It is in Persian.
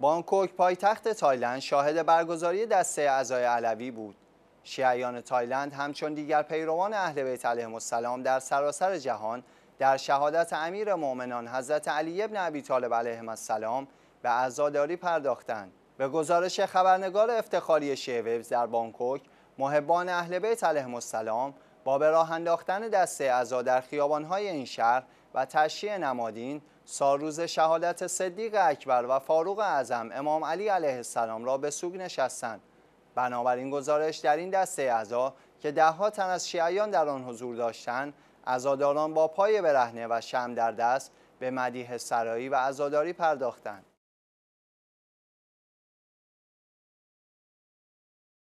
بانکوک پایتخت تایلند شاهد برگزاری دسته اعضای علوی بود. شیعیان تایلند همچون دیگر پیروان اهل بیت علیهم السلام در سراسر جهان در شهادت امیر مؤمنان حضرت علی ابن ابی طالب علیهم السلام به عزاداری پرداختند. به گزارش خبرنگار افتخاری شیوبز در بانکوک، محبان اهل بیت علیهم السلام با به راه انداختن دسته اعضا در خیابان‌های این شهر و تشییع نمادین سالروز شهادت صدیق اکبر و فاروق اعظم امام علی علیه السلام را به سوگ نشستند بنابراین گزارش در این دسته اعضا که دهها تن از شیعیان در آن حضور داشتند عزاداران با پای برهنه و شم در دست به مدیح سرایی و عزاداری پرداختند